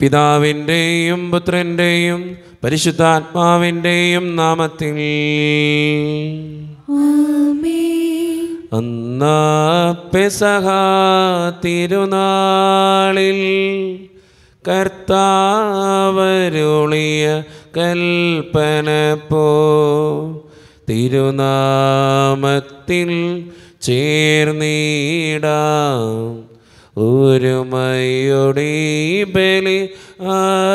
പിതാവിൻ്റെയും പുത്രൻ്റെയും പരിശുദ്ധാത്മാവിൻ്റെയും നാമത്തിൽ അന്നാ പെസഹ തിരുനാളിൽ കർത്താവരുളിയ കൽപ്പന പോ തിരുനാമത്തിൽ ചേർന്നീടാം ഒരുമയൊടി ബലി അർപ്പിക്കാം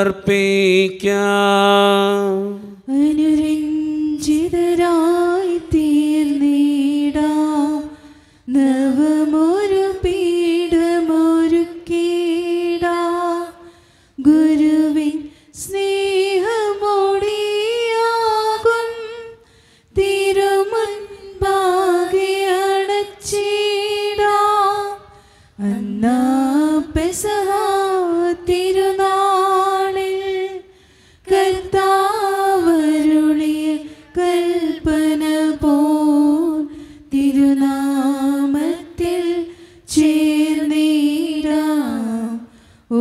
തിരുനാളിൽ കർത്താവരുളിയ കൽപ്പന പോൽ തിരുനാമത്തിൽ ചേർന്നീരാം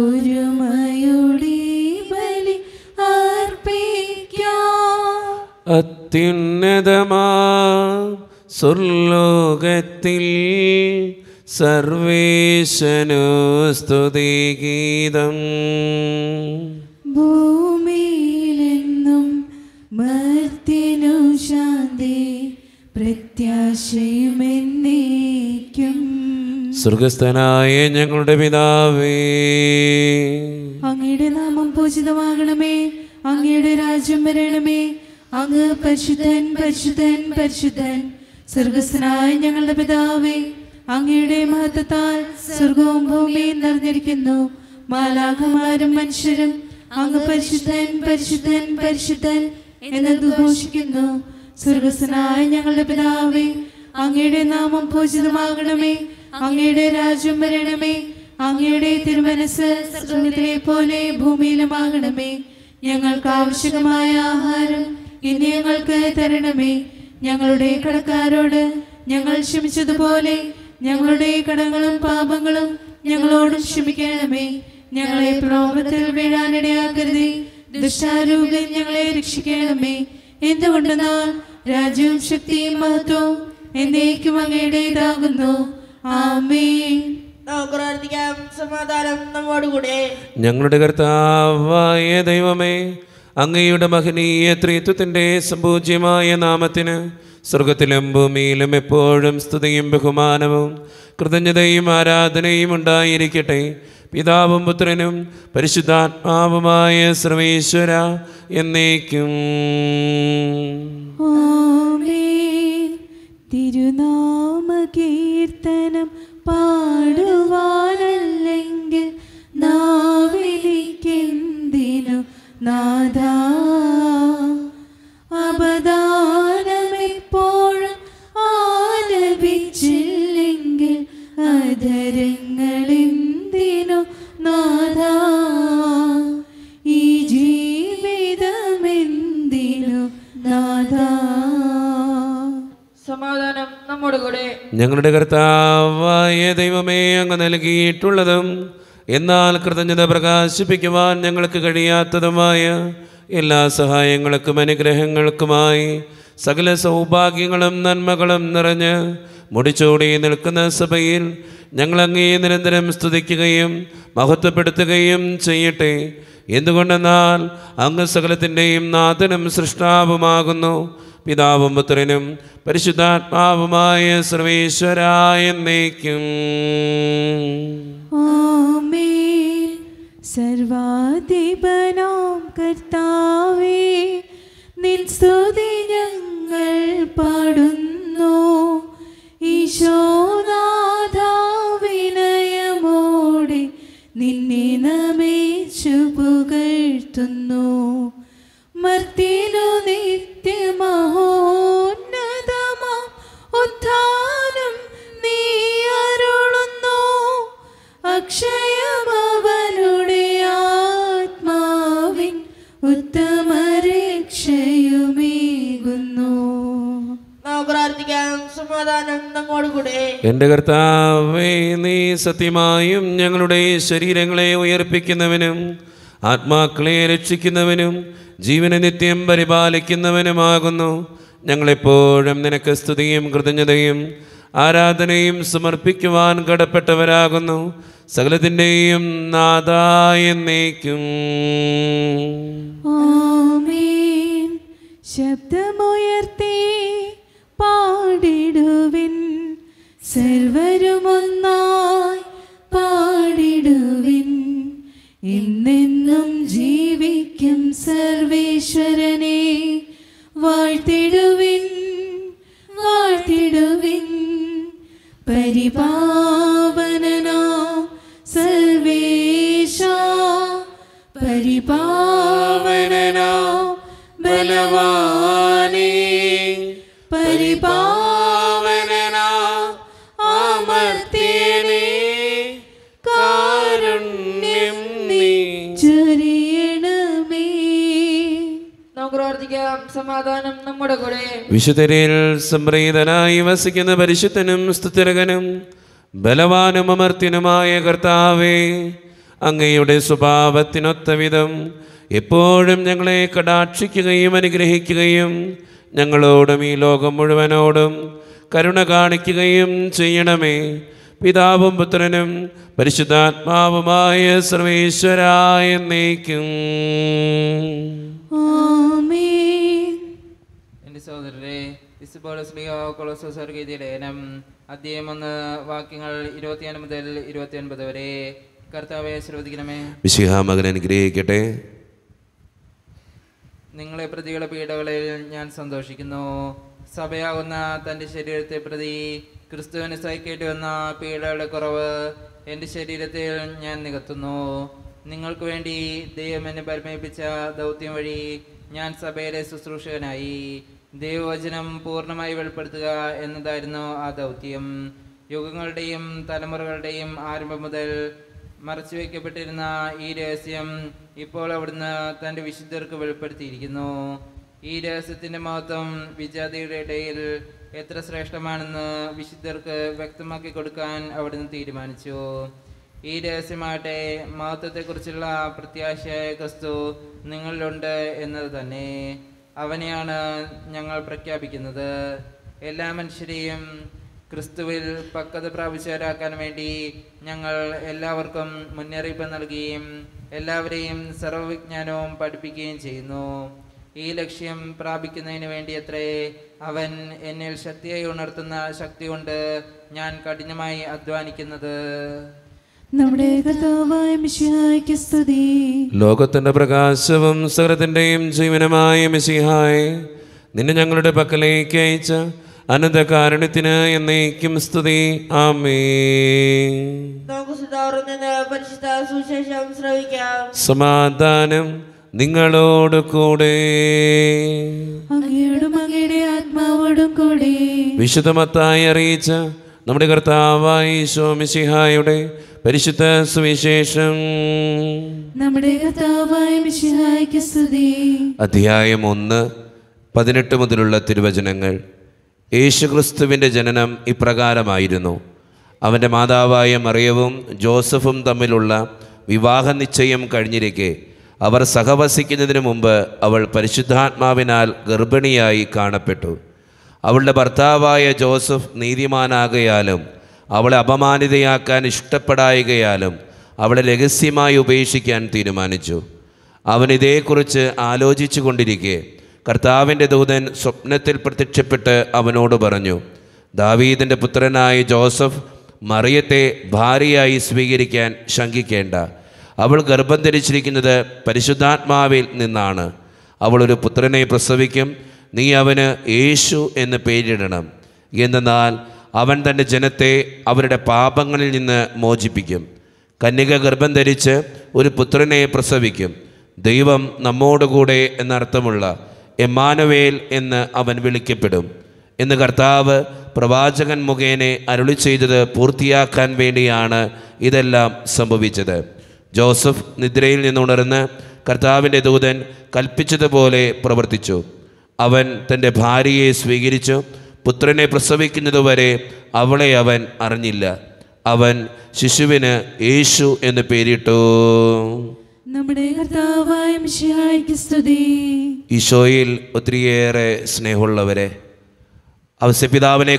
ഒരുമയുടെ ബലി അർപ്പിക്കാം അത്യുന്നതമാ സ്വർലോകത്തിൽ സർവ ഈശനു ഗീതം ഭൂമിയിലെന്നും മർത്തിനു ശാന്തി പ്രത്യാശയുമെന്നേക്കും സ്വർഗസ്ഥനായ ഞങ്ങളുടെ പിതാവേ അങ്ങയുടെ നാമം പൂജിതമാകണമേ അങ്ങയുടെ രാജ്യം വരണമേ അങ്ങ് പരിശുദ്ധൻ പരിശുദ്ധൻ പരിശുദ്ധൻ സ്വർഗസ്ഥനായ ഞങ്ങളുടെ പിതാവേ അങ്ങയുടെ മഹത്വത്താൽ സ്വർഗവും ഭൂമിയും നിറഞ്ഞിരിക്കുന്നു മാലാഖമാരും മനുഷ്യരും അങ്ങ് പരിശുദ്ധൻ പരിശുദ്ധൻ പരിശുദ്ധൻ എന്ന് ഘോഷിക്കുന്നു സ്വർഗസ്വനായ ഞങ്ങളുടെ പിതാവേ അങ്ങയുടെ നാമം പൂജിതമാകണമേ അങ്ങയുടെ രാജ്യം വരണമേ അങ്ങയുടെ തിരുമനസ് സ്വർഗത്തിലെ പോലെ ഭൂമിയിലുമാകണമേ ഞങ്ങൾക്ക് ആവശ്യമായ ആഹാരം ഇനി ഞങ്ങൾക്ക് തരണമേ ഞങ്ങളുടെ കടക്കാരോട് ഞങ്ങൾ ക്ഷമിച്ചതുപോലെ ഞങ്ങളുടെ കടങ്ങളും പാപങ്ങളും ഞങ്ങളോട് ക്ഷമിക്കണമേ ഞങ്ങളെ പ്രോപത്തിൽ വീഴാനിടയാക്കരുത് ദുഷ്ടാരൂപൻ ഞങ്ങളെ രക്ഷിക്കണമേ എന്തുകൊണ്ടെന്നാൽ രാജ്യവും ശക്തിയും മഹത്വവും എന്നേക്കും അങ്ങയുടേതാകുന്നു ആമേ സമാധാനം ഞങ്ങളുടെ കർത്താവായ ദൈവമേ അങ്ങയുടെ മഹനീയ ത്രിത്വത്തിന്റെ സമ്പൂജ്യമായ നാമത്തിന് സ്വർഗത്തിലും ഭൂമിയിലും എപ്പോഴും സ്തുതിയും ബഹുമാനവും കൃതജ്ഞതയും ആരാധനയും ഉണ്ടായിരിക്കട്ടെ പിതാവും പുത്രനും പരിശുദ്ധാത്മാവുമായ സർവേശ്വര എന്നേക്കും തിരുനാമ കീർത്തനം പാടുവാനല്ലെങ്കിൽ നാവിലേക്കെന്തിനു നാദ അപദ ആദരങ്ങളെന്തിനു നാദാ ഈ ജീവിതമെന്തിനു നാദാ സമാധാനം നമ്മുടെ കൂടെ ഞങ്ങളുടെ കർത്താവായ ദൈവമേ അങ്ങ് നൽകിയിട്ടുള്ളതും എന്നാൽ കൃതജ്ഞത പ്രകാശിപ്പിക്കുവാൻ ഞങ്ങൾക്ക് കഴിയാത്തതുമായ എല്ലാ സഹായങ്ങൾക്കും അനുഗ്രഹങ്ങൾക്കുമായി സകല സൗഭാഗ്യങ്ങളും നന്മകളും നിറഞ്ഞ് മുടിച്ചോടി നിൽക്കുന്ന സഭയിൽ ഞങ്ങളങ്ങേ നിരന്തരം സ്തുതിക്കുകയും മഹത്വപ്പെടുത്തുകയും ചെയ്യട്ടെ എന്തുകൊണ്ടെന്നാൽ അങ്ങ് സകലത്തിൻ്റെയും നാഥനും സൃഷ്ടാവുമാകുന്നു പിതാവും പുത്രനും പരിശുദ്ധാത്മാവുമായ സർവേശ്വരായ നയിക്കും സർവാധിപനാം കർത്താവേ നിൻ സ്തുതി ഞങ്ങൾ പാടുന്നു ഈശോനാഥ വിനയമോടെ നിന്നെ നമിച്ചു പുകഴ്ത്തുന്നു മർത്തിനു മഹോന്നതമ ഉദ്ധാനം നീ അരുളുന്നു അക്ഷയമവനുടെ ആത്മാവിൻ ഉത്തമ രക്ഷയുമേകുന്നു എന്റെ കർത്താവേ നീ സത്യമായും ഞങ്ങളുടെ ശരീരങ്ങളെ ഉയർപ്പിക്കുന്നവനും ആത്മാക്കളെ രക്ഷിക്കുന്നവനും ജീവനെ നിത്യം പരിപാലിക്കുന്നവനുമാകുന്നു ഞങ്ങളെപ്പോഴും നിനക്ക് സ്തുതിയും കൃതജ്ഞതയും ആരാധനയും സമർപ്പിക്കുവാൻ കടപ്പെട്ടവരാകുന്നു സകലത്തിൻ്റെയും നാദായ നീക്കും ശബ്ദമുയർത്തേ സർവരുമൊന്നായി പാടിടുവിൻ ഇന്നെന്നും ജീവിക്കും സർവേശ്വരനെ വാഴ്ത്തിടുവിൻ വാഴ്ത്തിടുവിൻ പരിപാവനോ സർവേശ പരിപാവനോ ബലവാനേ സമാധാനം നമ്മുടെ കൂടെ വിശുദ്ധരിൽ സംപ്രീതനായി വസിക്കുന്ന പരിശുദ്ധനും സ്തുതിരകനും ബലവാനും കർത്താവേ അങ്ങയുടെ സ്വഭാവത്തിനൊത്ത വിധം എപ്പോഴും ഞങ്ങളെ കടാക്ഷിക്കുകയും അനുഗ്രഹിക്കുകയും ഞങ്ങളോടും ഈ ലോകം മുഴുവനോടും കരുണ കാണിക്കുകയും ചെയ്യണമേ പിതാവും പുത്രനും പരിശുദ്ധാത്മാവുമായ സർവേശ്വരായ എന്നേക്കും ആമേ സഹോദരരെ ഇസ്ബോലസ്ലിയോ കൊളസ്വസ്വർഗ ലേനം അധ്യയം ഒന്ന് വാക്യങ്ങൾ ഇരുപത്തിയാറ് മുതൽ ഇരുപത്തിയൊൻപത് വരെ കർത്താവെ ശ്രദ്ധിക്കണമേ വിശിഹ മകൻ അനുഗ്രഹിക്കട്ടെ നിങ്ങളെ പ്രതികളെ പീഡകളിൽ ഞാൻ സന്തോഷിക്കുന്നു സഭയാകുന്ന തൻ്റെ ശരീരത്തെ പ്രതി ക്രിസ്തുവിന് സഹിക്കേണ്ടി വന്ന പീഡകളുടെ കുറവ് എൻ്റെ ശരീരത്തിൽ ഞാൻ നികത്തുന്നു നിങ്ങൾക്ക് വേണ്ടി ദൈവം എന്നെ പരിമയിപ്പിച്ച ദൗത്യം വഴി ഞാൻ സഭയിലെ ശുശ്രൂഷകനായി ദൈവവചനം പൂർണ്ണമായി വെളിപ്പെടുത്തുക എന്നതായിരുന്നു ആ ദൗത്യം യുഗങ്ങളുടെയും തലമുറകളുടെയും ആരംഭം മുതൽ മറച്ചു വയ്ക്കപ്പെട്ടിരുന്ന ഈ രഹസ്യം ഇപ്പോൾ അവിടുന്ന് തൻ്റെ വിശുദ്ധർക്ക് വെളിപ്പെടുത്തിയിരിക്കുന്നു ഈ രഹസ്യത്തിൻ്റെ മഹത്വം വിജാതിയുടെ ഇടയിൽ എത്ര ശ്രേഷ്ഠമാണെന്ന് വിശുദ്ധർക്ക് വ്യക്തമാക്കി കൊടുക്കാൻ അവിടുന്ന് തീരുമാനിച്ചു ഈ രഹസ്യമാകട്ടെ മഹത്വത്തെക്കുറിച്ചുള്ള പ്രത്യാശയായ ക്രിസ്തു നിങ്ങളിലുണ്ട് എന്നത് തന്നെ അവനെയാണ് ഞങ്ങൾ പ്രഖ്യാപിക്കുന്നത് എല്ലാ മനുഷ്യരെയും ക്രിസ്തുവിൽ പക്വത പ്രാപിച്ചവരാക്കാൻ വേണ്ടി ഞങ്ങൾ എല്ലാവർക്കും മുന്നറിയിപ്പ് നൽകുകയും എല്ലാവരെയും സർവവിജ്ഞാനവും പഠിപ്പിക്കുകയും ചെയ്യുന്നു ഈ ലക്ഷ്യം പ്രാപിക്കുന്നതിന് വേണ്ടി അത്രേ അവൻ എന്നിൽ ശക്തിയായി ഉണർത്തുന്ന ശക്തി കൊണ്ട് ഞാൻ കഠിനമായി അധ്വാനിക്കുന്നത് നമ്മുടെ സ്തുതി ലോകത്തിന്റെ പ്രകാശവും സകലത്തിന്റെയും ജീവനമായ മിശിഹായി നിന്നെ ഞങ്ങളുടെ പക്കലേക്ക് അയച്ച അനന്ത എന്നേക്കും സ്തുതി സമാധാനം നിങ്ങളോട് കൂടെ ആത്മാവോടും കൂടെ വിശുദ്ധമത്തായി അറിയിച്ച നമ്മുടെ കർത്താവായി സോമിസിഹായുടെ പരിശുദ്ധ സുവിശേഷം നമ്മുടെ അധ്യായം ഒന്ന് പതിനെട്ട് മുതലുള്ള തിരുവചനങ്ങൾ യേശുക്രിസ്തുവിൻ്റെ ജനനം ഇപ്രകാരമായിരുന്നു അവൻ്റെ മാതാവായ മറിയവും ജോസഫും തമ്മിലുള്ള വിവാഹ നിശ്ചയം കഴിഞ്ഞിരിക്കെ അവർ സഹവസിക്കുന്നതിന് മുമ്പ് അവൾ പരിശുദ്ധാത്മാവിനാൽ ഗർഭിണിയായി കാണപ്പെട്ടു അവളുടെ ഭർത്താവായ ജോസഫ് നീതിമാനാകയാലും അവളെ അപമാനിതയാക്കാൻ ഇഷ്ടപ്പെടായികയാലും അവളെ രഹസ്യമായി ഉപേക്ഷിക്കാൻ തീരുമാനിച്ചു അവൻ ഇതേക്കുറിച്ച് ആലോചിച്ചു കൊണ്ടിരിക്കെ കർത്താവിൻ്റെ ദൂതൻ സ്വപ്നത്തിൽ പ്രത്യക്ഷപ്പെട്ട് അവനോട് പറഞ്ഞു ദാവീദിൻ്റെ പുത്രനായ ജോസഫ് മറിയത്തെ ഭാര്യയായി സ്വീകരിക്കാൻ ശങ്കിക്കേണ്ട അവൾ ഗർഭം ധരിച്ചിരിക്കുന്നത് പരിശുദ്ധാത്മാവിൽ നിന്നാണ് അവൾ ഒരു പുത്രനെ പ്രസവിക്കും നീ അവന് യേശു എന്ന് പേരിടണം എന്നാൽ അവൻ തൻ്റെ ജനത്തെ അവരുടെ പാപങ്ങളിൽ നിന്ന് മോചിപ്പിക്കും കന്യക ഗർഭം ധരിച്ച് ഒരു പുത്രനെ പ്രസവിക്കും ദൈവം നമ്മോടുകൂടെ എന്നർത്ഥമുള്ള എമാനുവേൽ എന്ന് അവൻ വിളിക്കപ്പെടും എന്ന് കർത്താവ് പ്രവാചകൻ മുഖേനെ അരുളി ചെയ്തത് പൂർത്തിയാക്കാൻ വേണ്ടിയാണ് ഇതെല്ലാം സംഭവിച്ചത് ജോസഫ് നിദ്രയിൽ നിന്നുണർന്ന് കർത്താവിൻ്റെ ദൂതൻ കൽപ്പിച്ചതുപോലെ പ്രവർത്തിച്ചു അവൻ തൻ്റെ ഭാര്യയെ സ്വീകരിച്ചു പുത്രനെ പ്രസവിക്കുന്നതുവരെ അവളെ അവൻ അറിഞ്ഞില്ല അവൻ ശിശുവിന് യേശു എന്ന് പേരിട്ടു നമ്മുടെ ഈശോയിൽ ഒത്തിരിയേറെ സ്നേഹമുള്ളവരെ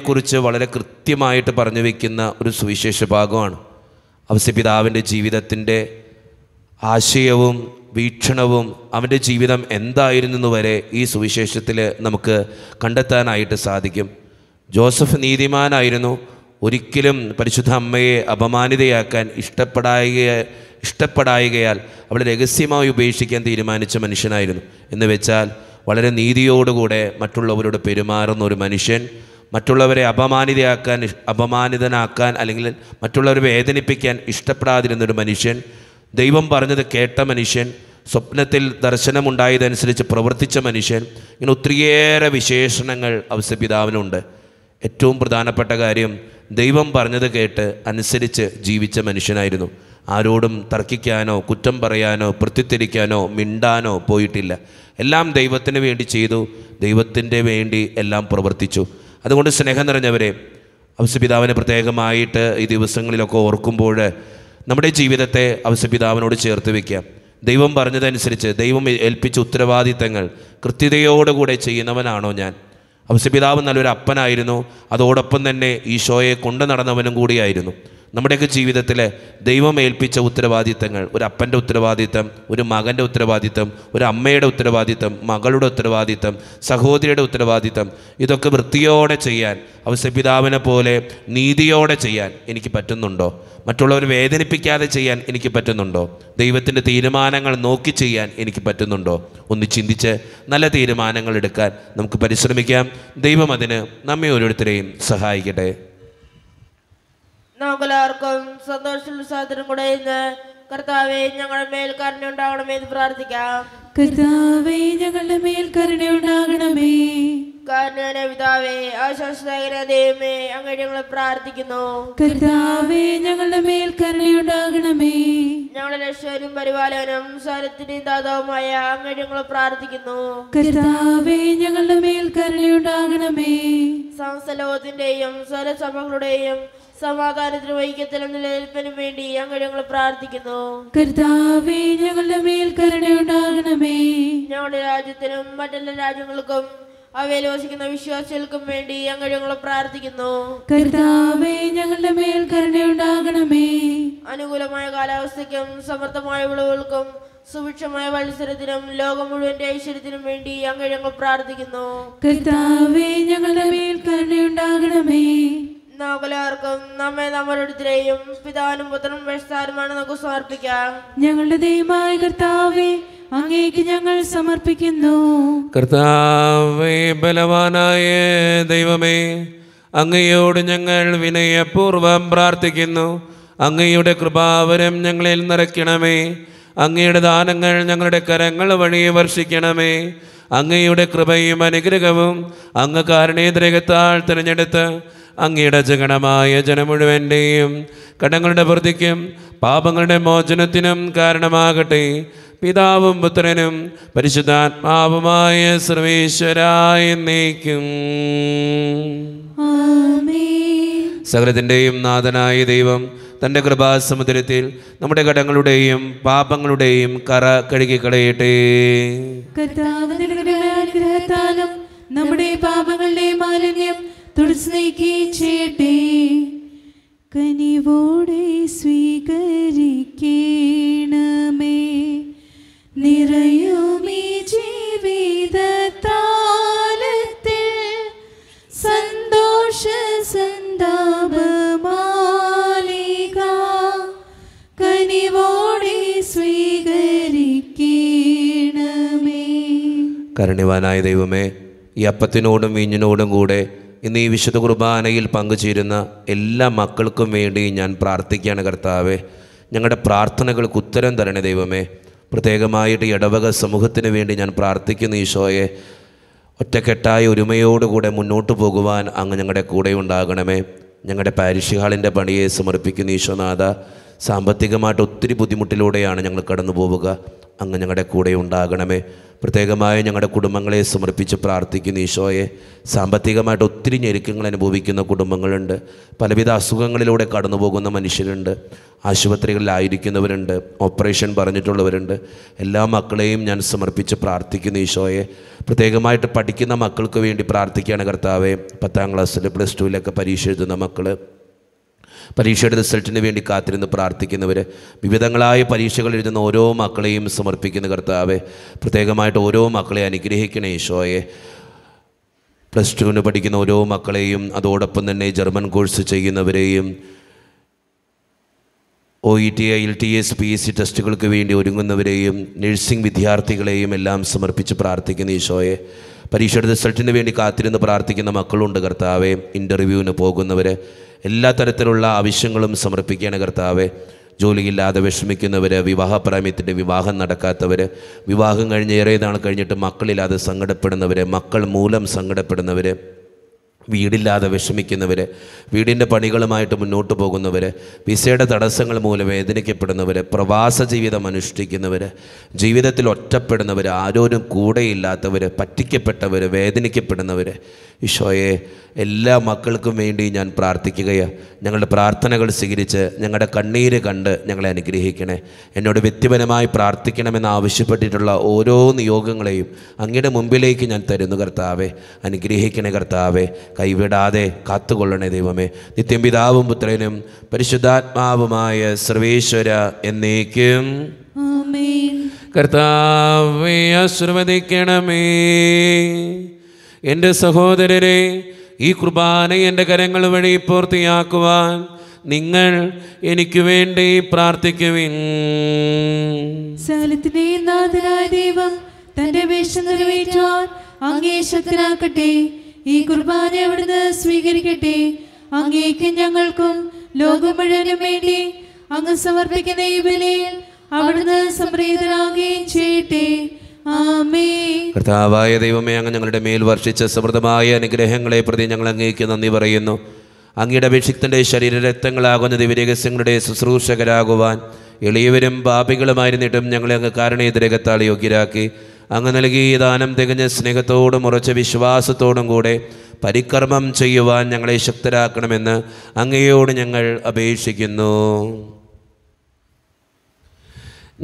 കുറിച്ച് വളരെ കൃത്യമായിട്ട് പറഞ്ഞു വയ്ക്കുന്ന ഒരു സുവിശേഷ ഭാഗമാണ് അവസ്യപിതാവിൻ്റെ ജീവിതത്തിൻ്റെ ആശയവും വീക്ഷണവും അവൻ്റെ ജീവിതം എന്തായിരുന്നു വരെ ഈ സുവിശേഷത്തിൽ നമുക്ക് കണ്ടെത്താനായിട്ട് സാധിക്കും ജോസഫ് നീതിമാനായിരുന്നു ഒരിക്കലും പരിശുദ്ധ അമ്മയെ അപമാനിതയാക്കാൻ ഇഷ്ടപ്പെടായ ഇഷ്ടപ്പെടായികയാൽ അവളെ രഹസ്യമായി ഉപേക്ഷിക്കാൻ തീരുമാനിച്ച മനുഷ്യനായിരുന്നു എന്ന് വെച്ചാൽ വളരെ നീതിയോടുകൂടെ മറ്റുള്ളവരോട് പെരുമാറുന്ന ഒരു മനുഷ്യൻ മറ്റുള്ളവരെ അപമാനിതയാക്കാൻ അപമാനിതനാക്കാൻ അല്ലെങ്കിൽ മറ്റുള്ളവരെ വേദനിപ്പിക്കാൻ ഇഷ്ടപ്പെടാതിരുന്നൊരു മനുഷ്യൻ ദൈവം പറഞ്ഞത് കേട്ട മനുഷ്യൻ സ്വപ്നത്തിൽ ദർശനമുണ്ടായതനുസരിച്ച് പ്രവർത്തിച്ച മനുഷ്യൻ ഇങ്ങനെ ഒത്തിരിയേറെ വിശേഷണങ്ങൾ അവസപിതാവിനുണ്ട് ഏറ്റവും പ്രധാനപ്പെട്ട കാര്യം ദൈവം പറഞ്ഞത് കേട്ട് അനുസരിച്ച് ജീവിച്ച മനുഷ്യനായിരുന്നു ആരോടും തർക്കിക്കാനോ കുറ്റം പറയാനോ പ്രത്യുത്തിരിക്കാനോ മിണ്ടാനോ പോയിട്ടില്ല എല്ലാം ദൈവത്തിന് വേണ്ടി ചെയ്തു ദൈവത്തിൻ്റെ വേണ്ടി എല്ലാം പ്രവർത്തിച്ചു അതുകൊണ്ട് സ്നേഹം നിറഞ്ഞവരെ അവസ്പിതാവിനെ പ്രത്യേകമായിട്ട് ഈ ദിവസങ്ങളിലൊക്കെ ഓർക്കുമ്പോൾ നമ്മുടെ ജീവിതത്തെ അവസപിതാവിനോട് ചേർത്ത് വയ്ക്കാം ദൈവം പറഞ്ഞതനുസരിച്ച് ദൈവം ഏൽപ്പിച്ച ഉത്തരവാദിത്തങ്ങൾ കൃത്യതയോടുകൂടെ ചെയ്യുന്നവനാണോ ഞാൻ അവസപിതാവ് നല്ലൊരു അപ്പനായിരുന്നു അതോടൊപ്പം തന്നെ ഈശോയെ കൊണ്ടു നടന്നവനും കൂടിയായിരുന്നു നമ്മുടെയൊക്കെ ജീവിതത്തിൽ ദൈവം ഏൽപ്പിച്ച ഉത്തരവാദിത്തങ്ങൾ ഒരു അപ്പൻ്റെ ഉത്തരവാദിത്തം ഒരു മകൻ്റെ ഉത്തരവാദിത്തം ഒരു അമ്മയുടെ ഉത്തരവാദിത്തം മകളുടെ ഉത്തരവാദിത്തം സഹോദരിയുടെ ഉത്തരവാദിത്തം ഇതൊക്കെ വൃത്തിയോടെ ചെയ്യാൻ അവസപിതാവിനെ പോലെ നീതിയോടെ ചെയ്യാൻ എനിക്ക് പറ്റുന്നുണ്ടോ മറ്റുള്ളവർ വേദനിപ്പിക്കാതെ ചെയ്യാൻ എനിക്ക് പറ്റുന്നുണ്ടോ ദൈവത്തിൻ്റെ തീരുമാനങ്ങൾ നോക്കി ചെയ്യാൻ എനിക്ക് പറ്റുന്നുണ്ടോ ഒന്ന് ചിന്തിച്ച് നല്ല തീരുമാനങ്ങൾ എടുക്കാൻ നമുക്ക് പരിശ്രമിക്കാം ദൈവം അതിന് നമ്മെ ഓരോരുത്തരെയും സഹായിക്കട്ടെ നമുക്കെല്ലാവർക്കും സാധനം കൂടെ ഇന്ന് കർത്താവെ ഞങ്ങളുടെ മേൽ ഉണ്ടാകണമേ എന്ന് പ്രാർത്ഥിക്കാം കർത്താവേ ഞങ്ങളുടെ മേൽ കരുണയുണ്ടാകണമേ പ്രാർത്ഥിക്കുന്നു കർത്താവേ ഞങ്ങളുടെ മേൽ കരുണയുണ്ടാകണമേ ഞങ്ങളുടെ പ്രാർത്ഥിക്കുന്നു കർത്താവേ മേൽ കരുണയുണ്ടാകണമേ ലോകത്തിന്റെയും സ്വരസഭകളുടെയും സമാധാനത്തിനും ഐക്യത്തിലും നിലനിൽപ്പിനും വേണ്ടി ഞങ്ങൾ ഞങ്ങൾ പ്രാർത്ഥിക്കുന്നു കർത്താവേ ഞങ്ങളുടെ മേൽ കരുണയുണ്ടാകണമേ ഞങ്ങളുടെ രാജ്യത്തിനും മറ്റെല്ലാ രാജ്യങ്ങൾക്കും അവയിൽ വസിക്കുന്ന വിശ്വാസികൾക്കും വേണ്ടി ഞങ്ങൾ ഞങ്ങൾ പ്രാർത്ഥിക്കുന്നു കർത്താവേ ഞങ്ങളുടെ മേൽ കരുണയുണ്ടാകണമേ അനുകൂലമായ കാലാവസ്ഥയ്ക്കും സമർത്ഥമായ വിളവുകൾക്കും സുഭിക്ഷമായ മത്സരത്തിനും ലോകം മുഴുവന്റെ ഐശ്വര്യത്തിനും വേണ്ടി ഞങ്ങൾ ഞങ്ങൾ പ്രാർത്ഥിക്കുന്നു കർത്താവേ ഞങ്ങളുടെ മേൽ കരുണയുണ്ടാകണമേ പുത്രനും സമർപ്പിക്കാം ഞങ്ങളുടെ ദൈവമായ കർത്താവേ അങ്ങേക്ക് ഞങ്ങൾ സമർപ്പിക്കുന്നു കർത്താവേ ബലവാനായ ദൈവമേ അങ്ങയോട് ഞങ്ങൾ വിനയപൂർവം പ്രാർത്ഥിക്കുന്നു അങ്ങയുടെ കൃപാവരം ഞങ്ങളിൽ നിറയ്ക്കണമേ അങ്ങയുടെ ദാനങ്ങൾ ഞങ്ങളുടെ കരങ്ങൾ വഴി വർഷിക്കണമേ അങ്ങയുടെ കൃപയും അനുഗ്രഹവും അങ്ങ് കാരണേതരകത്താൽ തിരഞ്ഞെടുത്ത് അങ്ങയുടെ ജഗണമായ ജനം മുഴുവൻ്റെയും കടങ്ങളുടെ വൃദ്ധിക്കും പാപങ്ങളുടെ മോചനത്തിനും കാരണമാകട്ടെ പിതാവും പുത്രനും പരിശുദ്ധാത്മാവുമായ സർവേശ്വരായ നീക്കും സകലത്തിൻ്റെയും നാഥനായ ദൈവം തൻ്റെ കൃപാസമുദ്രത്തിൽ നമ്മുടെ കടങ്ങളുടെയും പാപങ്ങളുടെയും കറ കഴുകി കളയട്ടെ നമ്മുടെ പാപങ്ങളുടെ മാലിന്യം തുടിസ്നേഹി കനിവോടെ സ്വീകരിക്കണമേ നിറയുമീ ജീവിതത്താലത്തിൽ സന്തോഷ സന്താപമാലിക കനിവോടെ ദൈവമേ ഈ അപ്പത്തിനോടും വീഞ്ഞിനോടും കൂടെ ഇന്ന് ഈ വിശുദ്ധ കുർബാനയിൽ പങ്കുചേരുന്ന എല്ലാ മക്കൾക്കും വേണ്ടി ഞാൻ പ്രാർത്ഥിക്കുകയാണ് കർത്താവെ ഞങ്ങളുടെ പ്രാർത്ഥനകൾക്ക് ഉത്തരം തരണേ ദൈവമേ പ്രത്യേകമായിട്ട് ഇടവക സമൂഹത്തിന് വേണ്ടി ഞാൻ പ്രാർത്ഥിക്കുന്നു ഈശോയെ ഒറ്റക്കെട്ടായ ഒരുമയോടുകൂടെ മുന്നോട്ട് പോകുവാൻ അങ്ങ് ഞങ്ങളുടെ കൂടെ ഉണ്ടാകണമേ ഞങ്ങളുടെ പാരിഷ് ഹാളിൻ്റെ പണിയെ സമർപ്പിക്കുന്നു ഈശോനാഥ സാമ്പത്തികമായിട്ട് ഒത്തിരി ബുദ്ധിമുട്ടിലൂടെയാണ് ഞങ്ങൾ കടന്നു പോവുക അങ്ങ് ഞങ്ങളുടെ കൂടെ ഉണ്ടാകണമേ പ്രത്യേകമായി ഞങ്ങളുടെ കുടുംബങ്ങളെ സമർപ്പിച്ച് പ്രാർത്ഥിക്കുന്നു ഈശോയെ സാമ്പത്തികമായിട്ട് ഒത്തിരി ഞെരുക്കങ്ങൾ അനുഭവിക്കുന്ന കുടുംബങ്ങളുണ്ട് പലവിധ അസുഖങ്ങളിലൂടെ കടന്നു പോകുന്ന മനുഷ്യരുണ്ട് ആശുപത്രികളിലായിരിക്കുന്നവരുണ്ട് ഓപ്പറേഷൻ പറഞ്ഞിട്ടുള്ളവരുണ്ട് എല്ലാ മക്കളെയും ഞാൻ സമർപ്പിച്ച് പ്രാർത്ഥിക്കുന്നു ഈശോയെ പ്രത്യേകമായിട്ട് പഠിക്കുന്ന മക്കൾക്ക് വേണ്ടി പ്രാർത്ഥിക്കുകയാണ് കർത്താവെ പത്താം ക്ലാസ്സിൽ പ്ലസ് ടുവിലൊക്കെ പരീക്ഷ എഴുതുന്ന മക്കൾ പരീക്ഷയുടെ റിസൾട്ടിന് വേണ്ടി കാത്തിരുന്ന് പ്രാർത്ഥിക്കുന്നവർ വിവിധങ്ങളായ പരീക്ഷകൾ എഴുതുന്ന ഓരോ മക്കളെയും സമർപ്പിക്കുന്ന കർത്താവെ പ്രത്യേകമായിട്ട് ഓരോ മക്കളെ അനുഗ്രഹിക്കണ ഈശോയെ പ്ലസ് ടുവിന് പഠിക്കുന്ന ഓരോ മക്കളെയും അതോടൊപ്പം തന്നെ ജർമ്മൻ കോഴ്സ് ചെയ്യുന്നവരെയും O E T I L T S P S C ടെസ്റ്റുകൾക്ക് വേണ്ടി ഒരുങ്ങുന്നവരെയും നഴ്സിംഗ് വിദ്യാർത്ഥികളെയും എല്ലാം സമർപ്പിച്ച് പ്രാർത്ഥിക്കുന്ന ഈശോയെ പരീക്ഷയുടെ റിസൾട്ടിന് വേണ്ടി കാത്തിരുന്ന് പ്രാർത്ഥിക്കുന്ന മക്കളുണ്ട് കർത്താവെ ഇൻ്റർവ്യൂവിന് പോകുന്നവർ എല്ലാ തരത്തിലുള്ള ആവശ്യങ്ങളും സമർപ്പിക്കുകയാണ് കർത്താവെ ജോലിയില്ലാതെ വിഷമിക്കുന്നവർ വിവാഹപ്രാമ്യത്തിൻ്റെ വിവാഹം നടക്കാത്തവർ വിവാഹം കഴിഞ്ഞ് ഏറെ നാൾ കഴിഞ്ഞിട്ട് മക്കളില്ലാതെ സങ്കടപ്പെടുന്നവർ മക്കൾ മൂലം സങ്കടപ്പെടുന്നവർ വീടില്ലാതെ വിഷമിക്കുന്നവർ വീടിൻ്റെ പണികളുമായിട്ട് മുന്നോട്ട് പോകുന്നവർ വിസയുടെ തടസ്സങ്ങൾ മൂലം വേദനിക്കപ്പെടുന്നവർ പ്രവാസ ജീവിതം അനുഷ്ഠിക്കുന്നവർ ജീവിതത്തിൽ ഒറ്റപ്പെടുന്നവർ ആരോരും കൂടെയില്ലാത്തവർ പറ്റിക്കപ്പെട്ടവർ വേദനിക്കപ്പെടുന്നവർ ഈശോയെ എല്ലാ മക്കൾക്കും വേണ്ടി ഞാൻ പ്രാർത്ഥിക്കുകയാണ് ഞങ്ങളുടെ പ്രാർത്ഥനകൾ സ്വീകരിച്ച് ഞങ്ങളുടെ കണ്ണീര് കണ്ട് ഞങ്ങളെ അനുഗ്രഹിക്കണേ എന്നോട് വ്യക്തിപരമായി പ്രാർത്ഥിക്കണമെന്ന് ആവശ്യപ്പെട്ടിട്ടുള്ള ഓരോ നിയോഗങ്ങളെയും അങ്ങയുടെ മുമ്പിലേക്ക് ഞാൻ തരുന്നു കർത്താവെ അനുഗ്രഹിക്കണേ കർത്താവെ കൈവിടാതെ കാത്തുകൊള്ളണേ ദൈവമേ നിത്യം പിതാവും പുത്രനും പരിശുദ്ധാത്മാവുമായ സർവേശ്വര എന്നേക്കും കർത്താവേ ആശ്രവദിക്കണമേ എൻ്റെ സഹോദരരെ ഈ കുർബാന എൻ്റെ കരങ്ങൾ വഴി പൂർത്തിയാക്കുവാൻ നിങ്ങൾ എനിക്ക് വേണ്ടി പ്രാർത്ഥിക്കുവിൻ നാഥനായ ദൈവം തന്റെ അങ്ങേ ശക്തനാക്കട്ടെ ഈ കുർബാന അവിടുന്ന് സ്വീകരിക്കട്ടെ അങ്ങേക്ക് ഞങ്ങൾക്കും ലോകം മുഴുവനും വേണ്ടി അങ്ങ് സമർപ്പിക്കുന്ന ഈ വിലയിൽ അവിടുന്ന് സംപ്രീതനാകുകയും ചെയ്യട്ടെ കർത്താവായ ദൈവമേ അങ്ങ് ഞങ്ങളുടെ മേൽ വർഷിച്ച സമൃദ്ധമായ അനുഗ്രഹങ്ങളെ പ്രതി ഞങ്ങൾ അങ്ങേക്ക് നന്ദി പറയുന്നു അങ്ങയുടെ അഭിഷിക്തൻ്റെ ശരീരരക്തങ്ങളാകുന്ന ദിവ്യരഹസ്യങ്ങളുടെ ശുശ്രൂഷകരാകുവാൻ എളിയവരും പാപികളുമായിരുന്നിട്ടും ഞങ്ങളെ അങ്ങ് കാരണീതരകത്താൽ യോഗ്യരാക്കി അങ്ങ് നൽകിയ ദാനം തികഞ്ഞ സ്നേഹത്തോടും ഉറച്ച വിശ്വാസത്തോടും കൂടെ പരിക്രമം ചെയ്യുവാൻ ഞങ്ങളെ ശക്തരാക്കണമെന്ന് അങ്ങയോട് ഞങ്ങൾ അപേക്ഷിക്കുന്നു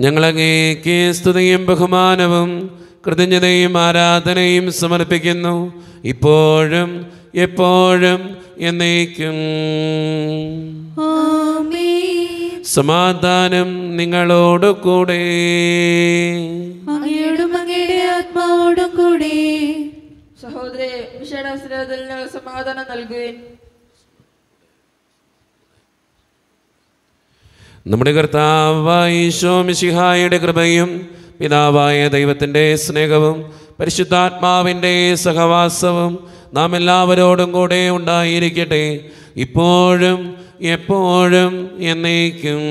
ഞങ്ങളങ്ങേക്ക് സ്തുതിയും ബഹുമാനവും കൃതജ്ഞതയും ആരാധനയും സമർപ്പിക്കുന്നു ഇപ്പോഴും എപ്പോഴും എന്നേക്കും ആമേൻ സമാധാനം നിങ്ങളോട് കൂടെ ആത്മാവോടും കൂടെ സഹോദരെ സമാധാനം നൽകുകയും നമ്മുടെ കർത്താവായിഷോമിഷിഹായുടെ കൃപയും പിതാവായ ദൈവത്തിൻ്റെ സ്നേഹവും പരിശുദ്ധാത്മാവിൻ്റെ സഹവാസവും നാം എല്ലാവരോടും കൂടെ ഉണ്ടായിരിക്കട്ടെ ഇപ്പോഴും എപ്പോഴും എന്നേക്കും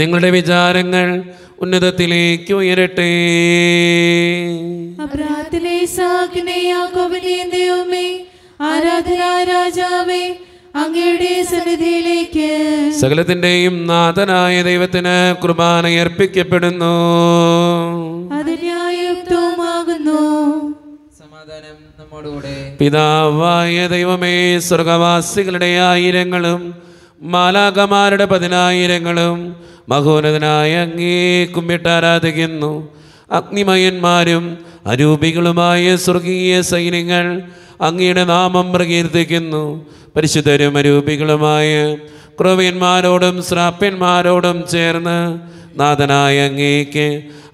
നിങ്ങളുടെ വിചാരങ്ങൾ ഉന്നതത്തിലേക്ക് ഉയരട്ടെ ആരാധനാ രാജാവേ അങ്ങയുടെ സന്നിധിയിലേക്ക് സകലത്തിന്റെയും നാഥനായ ദൈവത്തിന് കുർബാന അർപ്പിക്കപ്പെടുന്നു അതിനാ പിതാവായ ദൈവമേ സ്വർഗവാസികളുടെ ആയിരങ്ങളും മാലാകമാരുടെ പതിനായിരങ്ങളും മഹോനതനായ അങ്ങേ കുമ്പിട്ട് ആരാധിക്കുന്നു അഗ്നിമയന്മാരും അരൂപികളുമായ സ്വർഗീയ സൈന്യങ്ങൾ അങ്ങയുടെ നാമം പ്രകീർത്തിക്കുന്നു പരിശുദ്ധരും അരൂപികളുമായ ക്രവ്യന്മാരോടും ശ്രാപ്യന്മാരോടും ചേർന്ന് നാഥനായ അങ്ങേക്ക്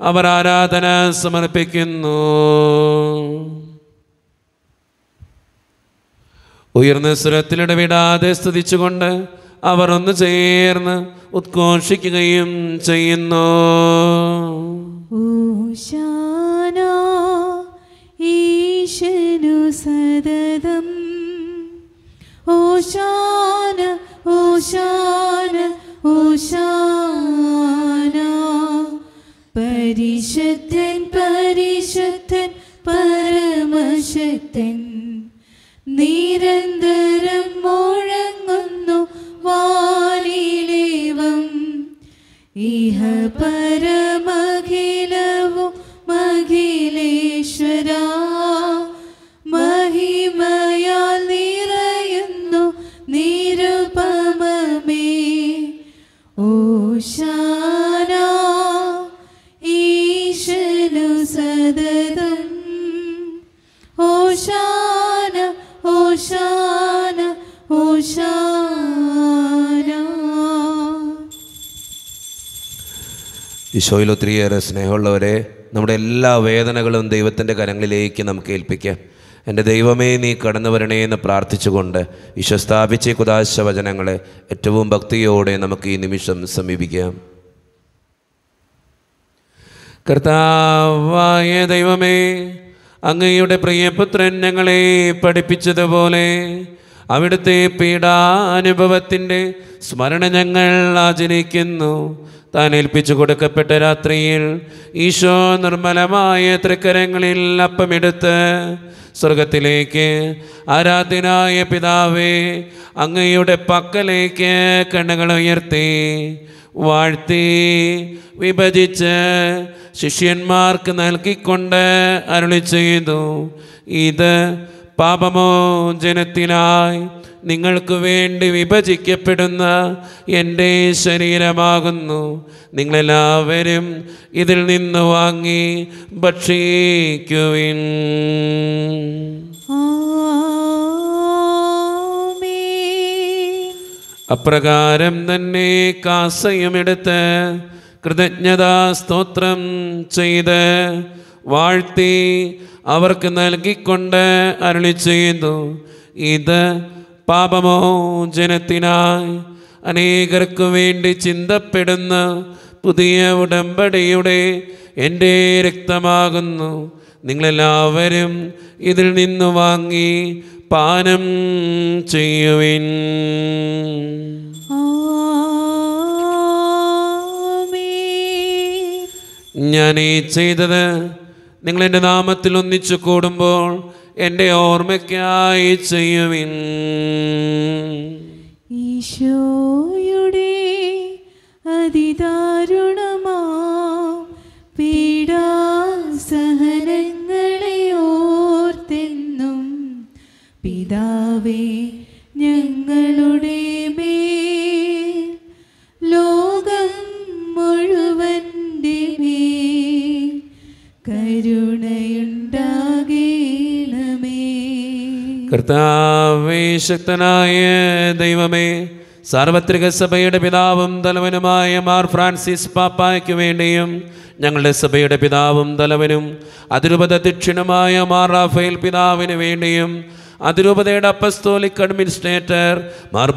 അവർ ആരാധന സമർപ്പിക്കുന്നു ഉയർന്ന സ്വരത്തിലിടവിടാതെ സ്തുതിച്ചുകൊണ്ട് അവർ ഒന്ന് ചേർന്ന് ഉദ്ഘോഷിക്കുകയും ചെയ്യുന്നു पर ഈശോയിൽ ഒത്തിരിയേറെ സ്നേഹമുള്ളവരെ നമ്മുടെ എല്ലാ വേദനകളും ദൈവത്തിൻ്റെ കരങ്ങളിലേക്ക് നമുക്ക് ഏൽപ്പിക്കാം എൻ്റെ ദൈവമേ നീ കടന്നു വരണേ എന്ന് പ്രാർത്ഥിച്ചുകൊണ്ട് വിശ്വസ്ഥാപിച്ച കുദാശ വചനങ്ങളെ ഏറ്റവും ഭക്തിയോടെ നമുക്ക് ഈ നിമിഷം സമീപിക്കാം കർത്താവായ ദൈവമേ അങ്ങയുടെ പ്രിയപുത്രൻ ഞങ്ങളെ പഠിപ്പിച്ചതുപോലെ അവിടുത്തെ പീഡാനുഭവത്തിൻ്റെ സ്മരണ ഞങ്ങൾ ആചരിക്കുന്നു താൻ ഏൽപ്പിച്ചു കൊടുക്കപ്പെട്ട രാത്രിയിൽ ഈശോ നിർമ്മലമായ തൃക്കരങ്ങളിൽ അപ്പമെടുത്ത് സ്വർഗത്തിലേക്ക് ആരാധനായ പിതാവേ അങ്ങയുടെ പക്കലേക്ക് കണ്ണുകൾ ഉയർത്തി വാഴ്ത്തി വിഭജിച്ച് ശിഷ്യന്മാർക്ക് നൽകിക്കൊണ്ട് അരുളി ചെയ്തു ഇത് പാപമോചനത്തിനായി നിങ്ങൾക്ക് വേണ്ടി വിഭജിക്കപ്പെടുന്ന എൻ്റെ ശരീരമാകുന്നു നിങ്ങളെല്ലാവരും ഇതിൽ നിന്ന് വാങ്ങി ഭക്ഷിക്കുവിൻ അപ്രകാരം തന്നെ കാസയുമെടുത്ത് കൃതജ്ഞതാ സ്തോത്രം ചെയ്ത് വാഴ്ത്തി അവർക്ക് നൽകിക്കൊണ്ട് അരുളി ചെയ്തു ഇത് പാപമോചനത്തിനായി അനേകർക്കു വേണ്ടി ചിന്തപ്പെടുന്ന പുതിയ ഉടമ്പടിയുടെ എൻ്റെ രക്തമാകുന്നു നിങ്ങളെല്ലാവരും ഇതിൽ നിന്ന് വാങ്ങി പാനം ചെയ്യുവിൻ ഞാനീ ചെയ്തത് നിങ്ങൾ എൻ്റെ നാമത്തിൽ ഒന്നിച്ചു കൂടുമ്പോൾ എൻ്റെ ഓർമ്മയ്ക്കായി ചെയ്യുവിൻ ഈശോയുടെ അതിദാരുണമാ പീഡാസഹനങ്ങളെ ഓർത്തെന്നും പിതാവേ ഞങ്ങളുടെ കർത്താവേ ശക്തനായ ദൈവമേ സാർവത്രിക സഭയുടെ പിതാവും തലവനുമായ മാർ ഫ്രാൻസിസ് പാപ്പായ്ക്ക് വേണ്ടിയും ഞങ്ങളുടെ സഭയുടെ പിതാവും തലവനും അതിരൂപത ദക്ഷിണമായ മാർ റാഫേൽ പിതാവിന് വേണ്ടിയും അതിരൂപതയുടെ അപ്പസ്തോലിക് അഡ്മിനിസ്ട്രേറ്റർ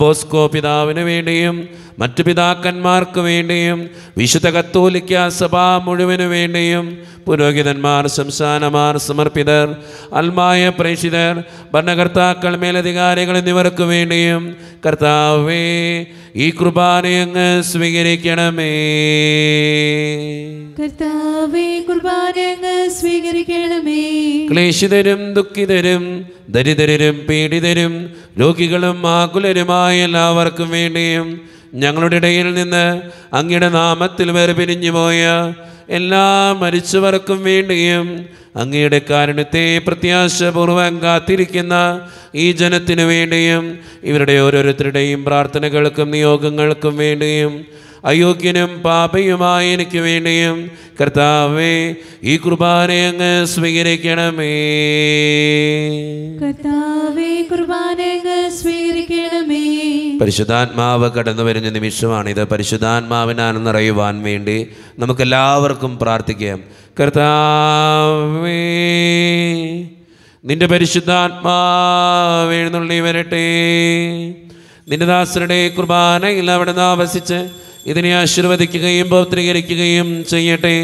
ബോസ്കോ പിതാവിന് വേണ്ടിയും മറ്റു പിതാക്കന്മാർക്ക് വേണ്ടിയും വിശുദ്ധ കത്തോലിക്ക സഭാ മുഴുവനു വേണ്ടിയും പുരോഹിതന്മാർ ശംസാനമാർ സമർപ്പിതർ അൽമായ പ്രേക്ഷിതർ ഭരണകർത്താക്കൾ മേലധികാരികൾ എന്നിവർക്ക് വേണ്ടിയും കർത്താവേ ഈ കൃപാനയങ്ങ് സ്വീകരിക്കണമേ കർത്താവേ കുർബാനയങ്ങ് സ്വീകരിക്കണമേ ക്ലേശിതരും ദുഃഖിതരും ദരിദ്രരും പീഡിതരും രോഗികളും ആകുലരുമായ എല്ലാവർക്കും വേണ്ടിയും ഞങ്ങളുടെ ഇടയിൽ നിന്ന് അങ്ങയുടെ നാമത്തിൽ പോയ എല്ലാ മരിച്ചവർക്കും വേണ്ടിയും അങ്ങയുടെ കാരണത്തെ പ്രത്യാശപൂർവം കാത്തിരിക്കുന്ന ഈ ജനത്തിനു വേണ്ടിയും ഇവരുടെ ഓരോരുത്തരുടെയും പ്രാർത്ഥനകൾക്കും നിയോഗങ്ങൾക്കും വേണ്ടിയും അയോഗ്യനും പാപയുമായ എനിക്ക് വേണ്ടിയും കർത്താവേ ഈ കുർബാനെ അങ്ങ് സ്വീകരിക്കണമേ കർത്താവേ കുർബാന അങ്ങ് സ്വീകരിക്കണം പരിശുദ്ധാത്മാവ് കടന്നു വരുന്ന നിമിഷമാണിത് പരിശുദ്ധാത്മാവിനാണ് അറിയുവാൻ വേണ്ടി നമുക്കെല്ലാവർക്കും പ്രാർത്ഥിക്കാം കർത്താവേ നിന്റെ പരിശുദ്ധാത്മാവ് വരട്ടെ നിന്റെ ദാസരുടെ കുർബാനയിൽ നിന്ന് ആവസിച്ച് ഇതിനെ ആശീർവദിക്കുകയും പൗത്രീകരിക്കുകയും ചെയ്യട്ടെ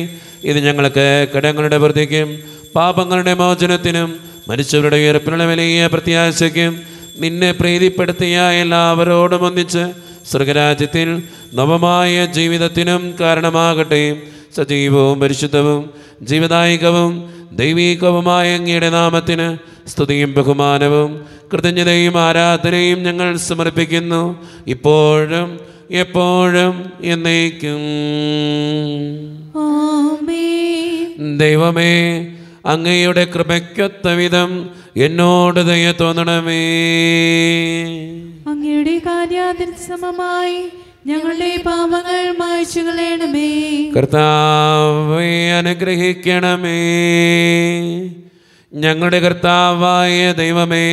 ഇത് ഞങ്ങൾക്ക് കടങ്ങളുടെ വൃത്തിക്കും പാപങ്ങളുടെ മോചനത്തിനും മനുഷ്യരുടെ ഉയർപ്പിനുള്ള വലിയ പ്രത്യാശയ്ക്കും നിന്നെ പ്രീതിപ്പെടുത്തിയ എല്ലാവരോടും ഒന്നിച്ച് സ്വർഗരാജ്യത്തിൽ നവമായ ജീവിതത്തിനും കാരണമാകട്ടെ സജീവവും പരിശുദ്ധവും ജീവദായികവും ദൈവീകവുമായ അങ്ങയുടെ നാമത്തിന് സ്തുതിയും ബഹുമാനവും കൃതജ്ഞതയും ആരാധനയും ഞങ്ങൾ സമർപ്പിക്കുന്നു ഇപ്പോഴും എപ്പോഴും എന്നേക്കും ദൈവമേ അങ്ങയുടെ കൃപയ്ക്കൊത്ത വിധം എന്നോട് ദയ തോന്നണമേ അങ്ങയുടെ കാര്യാതിൽ സമമായി ഞങ്ങളുടെ പാപങ്ങൾ മായ്ച്ചു കളയണമേ കർത്താവെ അനുഗ്രഹിക്കണമേ ഞങ്ങളുടെ കർത്താവായ ദൈവമേ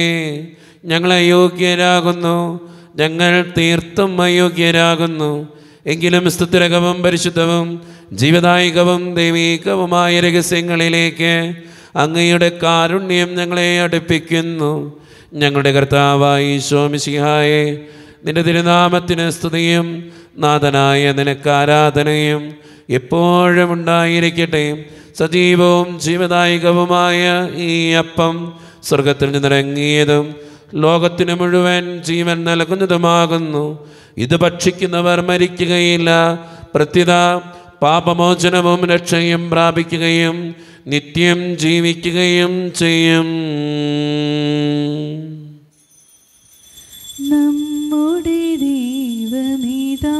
ഞങ്ങളെ അയോഗ്യരാകുന്നു ഞങ്ങൾ തീർത്തും അയോഗ്യരാകുന്നു എങ്കിലും സ്തുത്രകവും പരിശുദ്ധവും ജീവദായകവും ദൈവീകവുമായ രഹസ്യങ്ങളിലേക്ക് അങ്ങയുടെ കാരുണ്യം ഞങ്ങളെ അടുപ്പിക്കുന്നു ഞങ്ങളുടെ കർത്താവായി ശോമിശിഹായെ നിന്റെ തിരുനാമത്തിന് സ്തുതിയും നാഥനായ നിനക്ക് ആരാധനയും എപ്പോഴും ഉണ്ടായിരിക്കട്ടെ സജീവവും ജീവദായകവുമായ ഈ അപ്പം സ്വർഗത്തിൽ നിന്നിറങ്ങിയതും ലോകത്തിന് മുഴുവൻ ജീവൻ നൽകുന്നതുമാകുന്നു ഇത് ഭക്ഷിക്കുന്നവർ മരിക്കുകയില്ല പ്രത്യത പാപമോചനവും രക്ഷയും പ്രാപിക്കുകയും നിത്യം ജീവിക്കുകയും ചെയ്യും നമ്മുടെ ദൈവമിതാ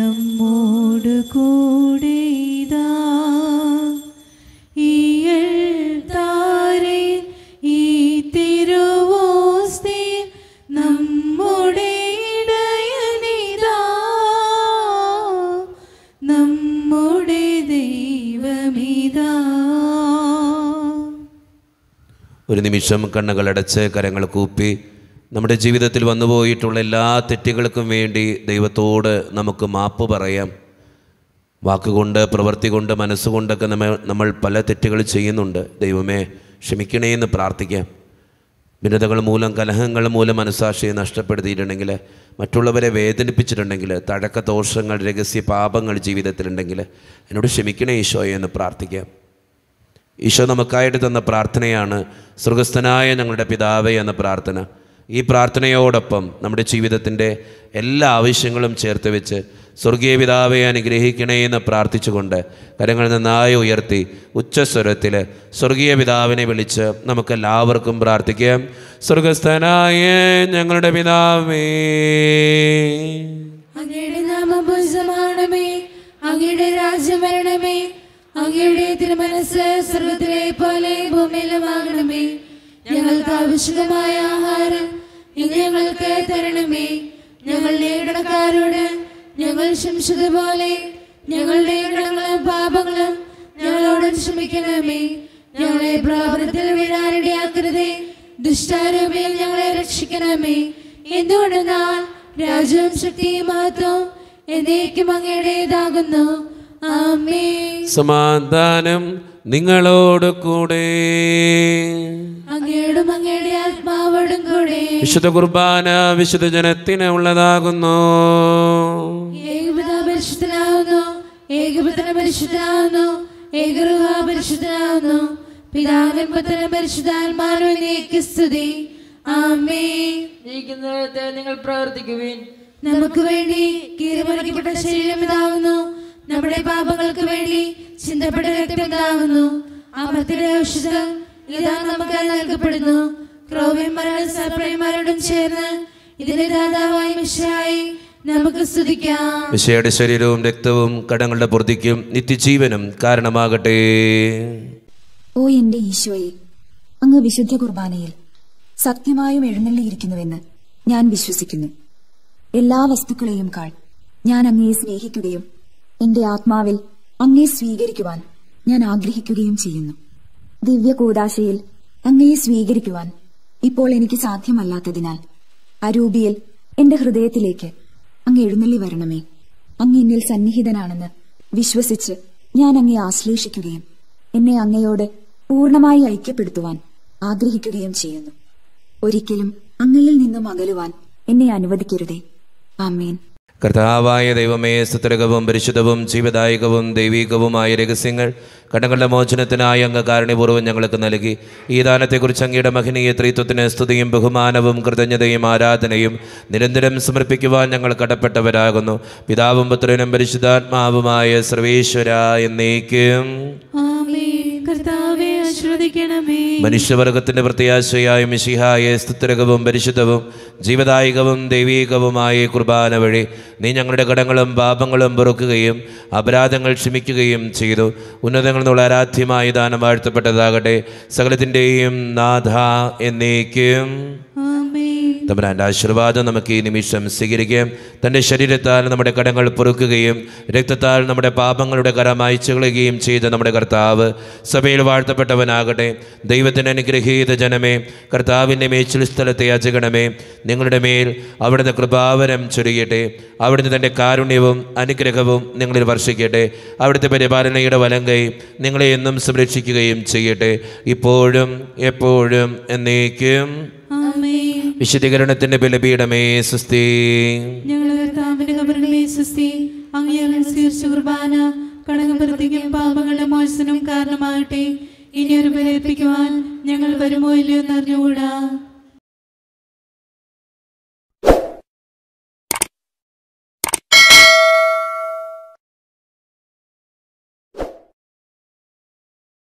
നമ്മോട് കൂടെ ഒരു നിമിഷം കണ്ണുകളടച്ച് കരങ്ങൾ കൂപ്പി നമ്മുടെ ജീവിതത്തിൽ വന്നുപോയിട്ടുള്ള എല്ലാ തെറ്റുകൾക്കും വേണ്ടി ദൈവത്തോട് നമുക്ക് മാപ്പ് പറയാം വാക്കുകൊണ്ട് പ്രവൃത്തി കൊണ്ട് മനസ്സുകൊണ്ടൊക്കെ നമ്മൾ നമ്മൾ പല തെറ്റുകൾ ചെയ്യുന്നുണ്ട് ദൈവമേ ക്ഷമിക്കണേ എന്ന് പ്രാർത്ഥിക്കാം ഭിന്നതകൾ മൂലം കലഹങ്ങൾ മൂലം മനസാക്ഷിയെ നഷ്ടപ്പെടുത്തിയിട്ടുണ്ടെങ്കിൽ മറ്റുള്ളവരെ വേദനിപ്പിച്ചിട്ടുണ്ടെങ്കിൽ ദോഷങ്ങൾ രഹസ്യ പാപങ്ങൾ ജീവിതത്തിലുണ്ടെങ്കിൽ എന്നോട് ക്ഷമിക്കണേ ഈശോയെ എന്ന് പ്രാർത്ഥിക്കാം ഈശോ നമുക്കായിട്ട് തന്ന പ്രാർത്ഥനയാണ് സൃഗസ്ഥനായ ഞങ്ങളുടെ പിതാവേ എന്ന പ്രാർത്ഥന ഈ പ്രാർത്ഥനയോടൊപ്പം നമ്മുടെ ജീവിതത്തിൻ്റെ എല്ലാ ആവശ്യങ്ങളും ചേർത്ത് വെച്ച് സ്വർഗീയ പിതാവെ അനുഗ്രഹിക്കണേ എന്ന് പ്രാർത്ഥിച്ചുകൊണ്ട് കരങ്ങൾ നന്നായി ഉയർത്തി ഉച്ചസ്വരത്തിൽ സ്വർഗീയ പിതാവിനെ വിളിച്ച് നമുക്കെല്ലാവർക്കും പ്രാർത്ഥിക്കാം സ്വർഗസ്ഥനായ ഞങ്ങളുടെ പിതാവേ അങ്ങയുടെ അങ്ങയുടെ രാജ്യം വരണമേ അങ്ങയുടെ തിരുമനസ് സർവത്തിലെ പോലെ ഭൂമിയിലും ആകണമേ ഞങ്ങൾക്ക് ആവശ്യമായ ആഹാരം ഞങ്ങൾക്ക് തരണമേ ഞങ്ങളുടെ ഇടക്കാരോട് ഞങ്ങൾ ക്ഷമിച്ചതുപോലെ ഞങ്ങളുടെ ഇടങ്ങളും പാപങ്ങളും ഞങ്ങളോട് ക്ഷമിക്കണമേ ഞങ്ങളെ പ്രാപനത്തിൽ വീഴാനിടയാക്കരുതേ ദുഷ്ടാരൂപയിൽ ഞങ്ങളെ രക്ഷിക്കണമേ എന്തുകൊണ്ടെന്നാൽ രാജവും ശക്തിയും മഹത്വം എന്നേക്കും അങ്ങയുടേതാകുന്നു സമാധാനം നിങ്ങളോട് കൂടെ വിശുദ്ധ കുർബാന വിശുദ്ധ ജനത്തിന് ഉള്ളതാകുന്നു പരിശുദ്ധാത്മാനും സ്തുതി നിങ്ങൾ പ്രവർത്തിക്കുവിൻ നമുക്ക് വേണ്ടി കീറിമറിക്കപ്പെട്ട ശരീരം ഇതാകുന്നു നമ്മുടെ പാപങ്ങൾക്ക് വേണ്ടി ചിന്തപ്പെട്ട രക്തമെന്താകുന്നു അമൃത്തിന്റെ ഔഷധം ഇതാ നമുക്ക് നൽകപ്പെടുന്നു ക്രോവ്യന്മാരോടും സർപ്രയന്മാരോടും ചേർന്ന് ഇതിന്റെ ദാതാവായി മിഷായി നമുക്ക് സ്തുതിക്കാം മിഷയുടെ ശരീരവും രക്തവും കടങ്ങളുടെ പൂർത്തിക്കും നിത്യജീവനും കാരണമാകട്ടെ ഓ എന്റെ ഈശോയെ അങ്ങ് വിശുദ്ധ കുർബാനയിൽ സത്യമായും എഴുന്നള്ളിയിരിക്കുന്നുവെന്ന് ഞാൻ വിശ്വസിക്കുന്നു എല്ലാ വസ്തുക്കളെയും കാൾ ഞാൻ അങ്ങയെ സ്നേഹിക്കുകയും എന്റെ ആത്മാവിൽ അങ്ങേ സ്വീകരിക്കുവാൻ ഞാൻ ആഗ്രഹിക്കുകയും ചെയ്യുന്നു ദിവ്യ കൂടാശയിൽ അങ്ങയെ സ്വീകരിക്കുവാൻ ഇപ്പോൾ എനിക്ക് സാധ്യമല്ലാത്തതിനാൽ അരൂപിയിൽ എന്റെ ഹൃദയത്തിലേക്ക് അങ്ങ് എഴുന്നള്ളി വരണമേ അങ്ങ് എന്നിൽ സന്നിഹിതനാണെന്ന് വിശ്വസിച്ച് ഞാൻ അങ്ങയെ ആശ്ലേഷിക്കുകയും എന്നെ അങ്ങയോട് പൂർണ്ണമായി ഐക്യപ്പെടുത്തുവാൻ ആഗ്രഹിക്കുകയും ചെയ്യുന്നു ഒരിക്കലും അങ്ങയിൽ നിന്നും അകലുവാൻ എന്നെ അനുവദിക്കരുതേ ആമേൻ കർത്താവായ ദൈവമേ സ്തുതരകവും പരിശുദ്ധവും ജീവദായകവും ദൈവീകവുമായ രഹസ്യങ്ങൾ കടങ്ങളുടെ മോചനത്തിനായി അങ്ങ് കാരണപൂർവ്വം ഞങ്ങൾക്ക് നൽകി ഈ ദാനത്തെക്കുറിച്ച് അങ്ങയുടെ മഹനീയ ത്രീത്വത്തിന് സ്തുതിയും ബഹുമാനവും കൃതജ്ഞതയും ആരാധനയും നിരന്തരം സമർപ്പിക്കുവാൻ ഞങ്ങൾ കടപ്പെട്ടവരാകുന്നു പിതാവും പുത്രനും പരിശുദ്ധാത്മാവുമായ സർവേശ്വര എന്നേക്കും കർത്താവേ മനുഷ്യവർഗത്തിന്റെ പ്രത്യാശയായ മിശിഹായ സ്തുത്രകവും പരിശുദ്ധവും ജീവദായകവും ദൈവീകവുമായ കുർബാന വഴി നീ ഞങ്ങളുടെ കടങ്ങളും പാപങ്ങളും പൊറുക്കുകയും അപരാധങ്ങൾ ക്ഷമിക്കുകയും ചെയ്തു ഉന്നതങ്ങളിൽ നിന്നുള്ള ആരാധ്യമായ ദാനം വാഴ്ത്തപ്പെട്ടതാകട്ടെ സകലത്തിൻ്റെയും നാഥ എന്നേക്കും തമ്പുരാൻ്റെ ആശീർവാദം നമുക്ക് ഈ നിമിഷം സ്വീകരിക്കുകയും തൻ്റെ ശരീരത്താൽ നമ്മുടെ കടങ്ങൾ പൊറുക്കുകയും രക്തത്താൽ നമ്മുടെ പാപങ്ങളുടെ കര മായ്ച്ചുകളയുകയും ചെയ്ത നമ്മുടെ കർത്താവ് സഭയിൽ വാഴ്ത്തപ്പെട്ടവനാകട്ടെ ദൈവത്തിന് അനുഗ്രഹീത ജനമേ കർത്താവിൻ്റെ മേച്ചിൽ സ്ഥലത്തെ അജഗണമേ നിങ്ങളുടെ മേൽ അവിടുന്ന് കൃപാവരം ചൊരുകട്ടെ അവിടുന്ന് തൻ്റെ കാരുണ്യവും അനുഗ്രഹവും നിങ്ങളിൽ വർഷിക്കട്ടെ അവിടുത്തെ പരിപാലനയുടെ കൈ നിങ്ങളെ എന്നും സംരക്ഷിക്കുകയും ചെയ്യട്ടെ ഇപ്പോഴും എപ്പോഴും എന്നേക്കും വിശദീകരണത്തിന്റെ ബലപീഠമേ സുസ്തി പാപങ്ങളുടെ മോചനം കാരണമാകട്ടെ ഇനി ഒരു ബലേൽപ്പിക്കുവാൻ ഞങ്ങൾ വരുമോ ഇല്ലയോ എന്നറിഞ്ഞുകൂടാ